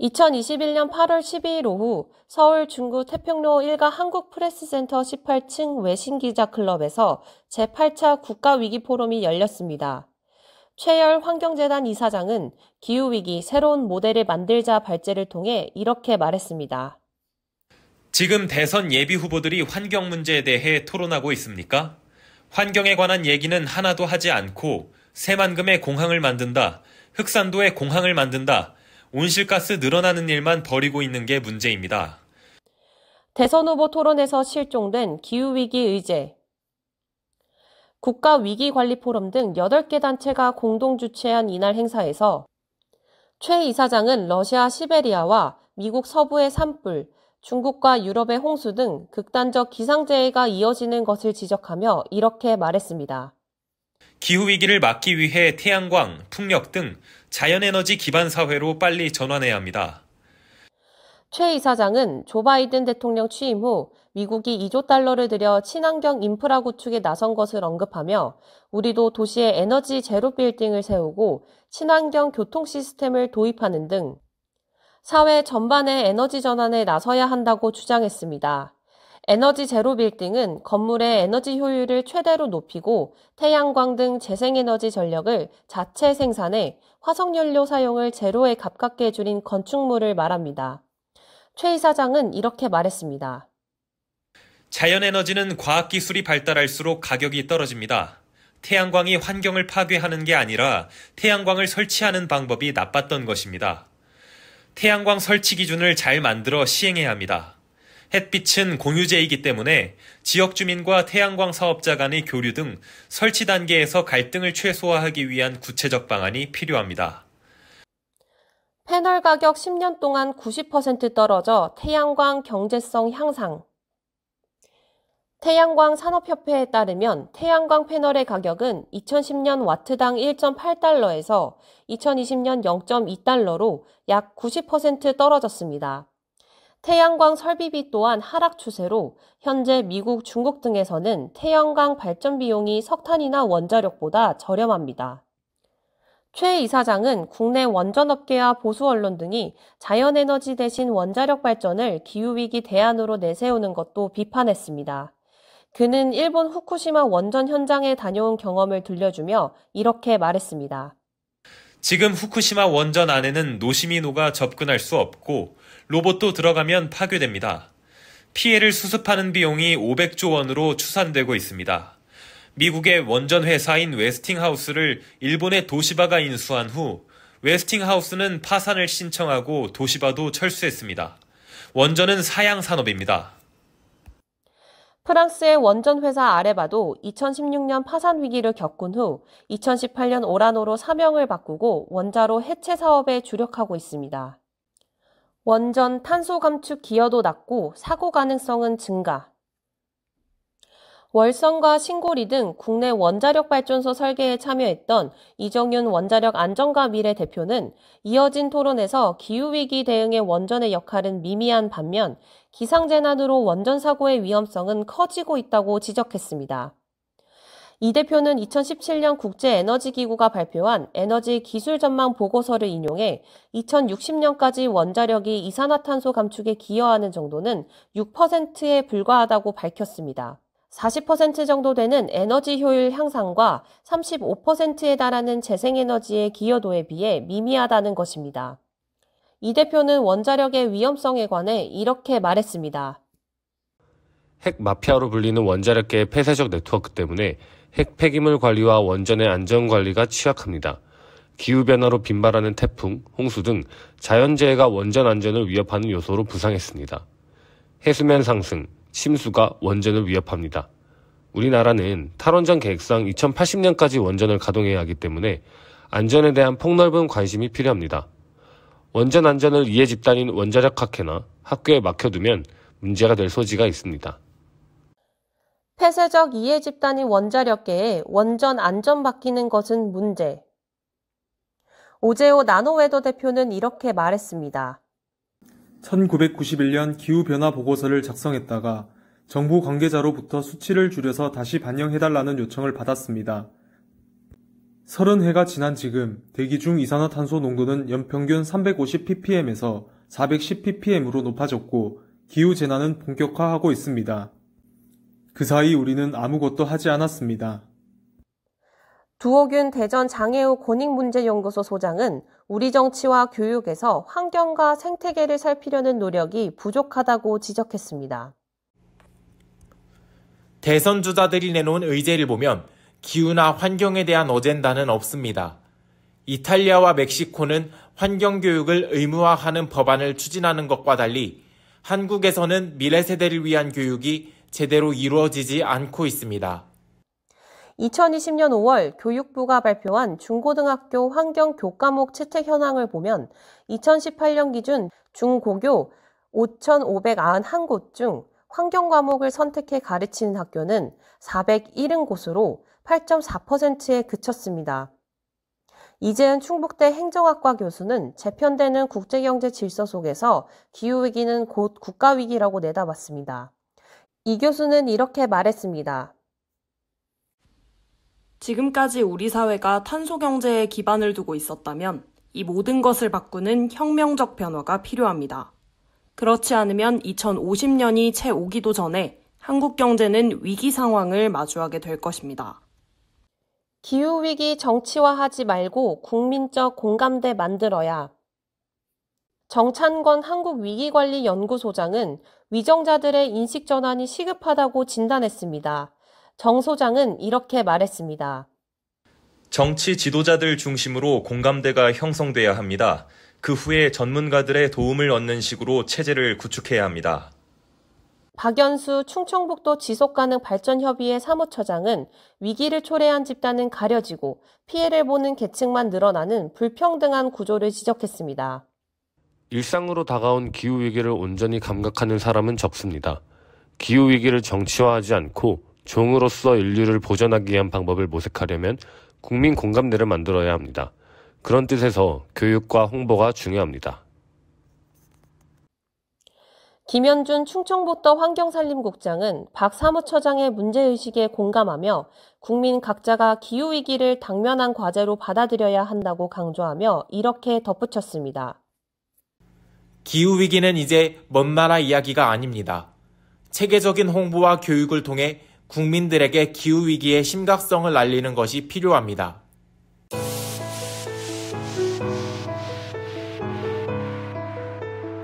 2021년 8월 12일 오후 서울 중구 태평로 1가 한국프레스센터 18층 외신기자클럽에서 제8차 국가위기포럼이 열렸습니다. 최열 환경재단 이사장은 기후위기 새로운 모델을 만들자 발제를 통해 이렇게 말했습니다. 지금 대선 예비 후보들이 환경 문제에 대해 토론하고 있습니까? 환경에 관한 얘기는 하나도 하지 않고 새만금의 공항을 만든다. 흑산도에 공항을 만든다. 온실가스 늘어나는 일만 벌이고 있는 게 문제입니다. 대선 후보 토론에서 실종된 기후위기 의제, 국가위기관리포럼 등 8개 단체가 공동 주최한 이날 행사에서 최 이사장은 러시아 시베리아와 미국 서부의 산불, 중국과 유럽의 홍수 등 극단적 기상재해가 이어지는 것을 지적하며 이렇게 말했습니다. 기후위기를 막기 위해 태양광, 풍력 등 자연에너지 기반 사회로 빨리 전환해야 합니다. 최 이사장은 조 바이든 대통령 취임 후 미국이 2조 달러를 들여 친환경 인프라 구축에 나선 것을 언급하며 우리도 도시에 에너지 제로 빌딩을 세우고 친환경 교통 시스템을 도입하는 등 사회 전반의 에너지 전환에 나서야 한다고 주장했습니다. 에너지 제로 빌딩은 건물의 에너지 효율을 최대로 높이고 태양광 등 재생에너지 전력을 자체 생산해 화석연료 사용을 제로에 가깝게 줄인 건축물을 말합니다. 최 이사장은 이렇게 말했습니다. 자연에너지는 과학기술이 발달할수록 가격이 떨어집니다. 태양광이 환경을 파괴하는 게 아니라 태양광을 설치하는 방법이 나빴던 것입니다. 태양광 설치 기준을 잘 만들어 시행해야 합니다. 햇빛은 공유제이기 때문에 지역 주민과 태양광 사업자 간의 교류 등 설치 단계에서 갈등을 최소화하기 위한 구체적 방안이 필요합니다. 패널 가격 10년 동안 90% 떨어져 태양광 경제성 향상. 태양광 산업협회에 따르면 태양광 패널의 가격은 2010년 와트당 1.8달러에서 2020년 0.2달러로 약 90% 떨어졌습니다. 태양광 설비비 또한 하락 추세로 현재 미국, 중국 등에서는 태양광 발전 비용이 석탄이나 원자력보다 저렴합니다. 최 이사장은 국내 원전업계와 보수 언론 등이 자연에너지 대신 원자력 발전을 기후위기 대안으로 내세우는 것도 비판했습니다. 그는 일본 후쿠시마 원전 현장에 다녀온 경험을 들려주며 이렇게 말했습니다. 지금 후쿠시마 원전 안에는 노시미노가 접근할 수 없고 로봇도 들어가면 파괴됩니다. 피해를 수습하는 비용이 500조 원으로 추산되고 있습니다. 미국의 원전 회사인 웨스팅하우스를 일본의 도시바가 인수한 후 웨스팅하우스는 파산을 신청하고 도시바도 철수했습니다. 원전은 사양 산업입니다. 프랑스의 원전 회사 아레바도 2016년 파산 위기를 겪은 후 2018년 오라노로 사명을 바꾸고 원자로 해체 사업에 주력하고 있습니다. 원전 탄소 감축 기여도 낮고 사고 가능성은 증가. 월성과 신고리 등 국내 원자력 발전소 설계에 참여했던 이정윤 원자력 안전과 미래 대표는 이어진 토론에서 기후위기 대응의 원전의 역할은 미미한 반면 기상재난으로 원전 사고의 위험성은 커지고 있다고 지적했습니다. 이 대표는 2017년 국제에너지기구가 발표한 에너지 기술 전망 보고서를 인용해 2060년까지 원자력이 이산화탄소 감축에 기여하는 정도는 6%에 불과하다고 밝혔습니다. 40% 정도 되는 에너지 효율 향상과 35%에 달하는 재생에너지의 기여도에 비해 미미하다는 것입니다. 이 대표는 원자력의 위험성에 관해 이렇게 말했습니다. 핵 마피아로 불리는 원자력계의 폐쇄적 네트워크 때문에 핵 폐기물 관리와 원전의 안전 관리가 취약합니다. 기후변화로 빈발하는 태풍, 홍수 등 자연재해가 원전 안전을 위협하는 요소로 부상했습니다. 해수면 상승, 침수가 원전을 위협합니다. 우리나라는 탈원전 계획상 2080년까지 원전을 가동해야 하기 때문에 안전에 대한 폭넓은 관심이 필요합니다. 원전 안전을 이해 집단인 원자력 학회나 학교에 맡겨두면 문제가 될 소지가 있습니다. 폐쇄적 이해 집단인 원자력계에 원전 안전 바뀌는 것은 문제. 오재호 나노웨더 대표는 이렇게 말했습니다. 1991년 기후변화 보고서를 작성했다가 정부 관계자로부터 수치를 줄여서 다시 반영해달라는 요청을 받았습니다. 서른 해가 지난 지금 대기 중 이산화탄소 농도는 연평균 350ppm에서 410ppm으로 높아졌고 기후 재난은 본격화하고 있습니다. 그 사이 우리는 아무것도 하지 않았습니다. 두호균 대전 장애우 권익문제연구소 소장은 우리 정치와 교육에서 환경과 생태계를 살피려는 노력이 부족하다고 지적했습니다. 대선 주자들이 내놓은 의제를 보면 기후나 환경에 대한 어젠다는 없습니다. 이탈리아와 멕시코는 환경교육을 의무화하는 법안을 추진하는 것과 달리 한국에서는 미래 세대를 위한 교육이 제대로 이루어지지 않고 있습니다. 2020년 5월 교육부가 발표한 중고등학교 환경 교과목 채택 현황을 보면 2018년 기준 중고교 5,591곳 중 환경 과목을 선택해 가르치는 학교는 401곳으로 8.4%에 그쳤습니다. 이재은 충북대 행정학과 교수는 재편되는 국제경제 질서 속에서 기후위기는 곧 국가위기라고 내다봤습니다. 이 교수는 이렇게 말했습니다. 지금까지 우리 사회가 탄소경제에 기반을 두고 있었다면 이 모든 것을 바꾸는 혁명적 변화가 필요합니다. 그렇지 않으면 2050년이 채 오기도 전에 한국 경제는 위기 상황을 마주하게 될 것입니다. 기후위기 정치화하지 말고 국민적 공감대 만들어야. 정찬권 한국위기관리연구소장은 위정자들의 인식전환이 시급하다고 진단했습니다. 정 소장은 이렇게 말했습니다. 정치 지도자들 중심으로 공감대가 형성돼야 합니다. 그 후에 전문가들의 도움을 얻는 식으로 체제를 구축해야 합니다. 박연수 충청북도 지속가능 발전협의회 사무처장은 위기를 초래한 집단은 가려지고 피해를 보는 계층만 늘어나는 불평등한 구조를 지적했습니다. 일상으로 다가온 기후위기를 온전히 감각하는 사람은 적습니다. 기후위기를 정치화하지 않고 종으로서 인류를 보전하기 위한 방법을 모색하려면 국민 공감대를 만들어야 합니다. 그런 뜻에서 교육과 홍보가 중요합니다. 김현준 충청북도 환경살림국장은 박 사무처장의 문제의식에 공감하며 국민 각자가 기후위기를 당면한 과제로 받아들여야 한다고 강조하며 이렇게 덧붙였습니다. 기후위기는 이제 먼 나라 이야기가 아닙니다. 체계적인 홍보와 교육을 통해 국민들에게 기후위기의 심각성을 알리는 것이 필요합니다.